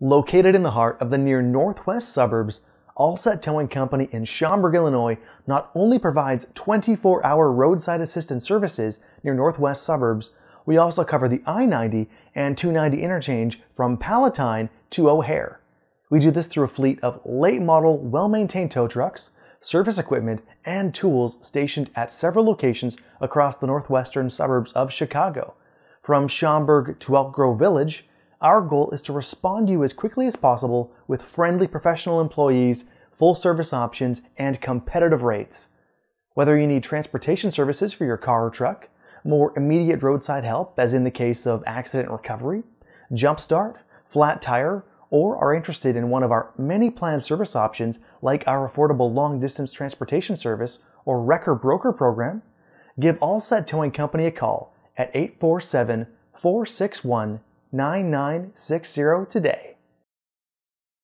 Located in the heart of the near northwest suburbs, Allset Towing Company in Schaumburg, Illinois not only provides 24-hour roadside assistance services near northwest suburbs, we also cover the I-90 and 290 interchange from Palatine to O'Hare. We do this through a fleet of late model, well-maintained tow trucks, service equipment, and tools stationed at several locations across the northwestern suburbs of Chicago, from Schaumburg to Elk Grove Village, our goal is to respond to you as quickly as possible with friendly professional employees, full service options, and competitive rates. Whether you need transportation services for your car or truck, more immediate roadside help, as in the case of accident recovery, jumpstart, flat tire, or are interested in one of our many planned service options like our affordable long distance transportation service or wrecker broker program, give All Set Towing Company a call at 847 461 9960 today.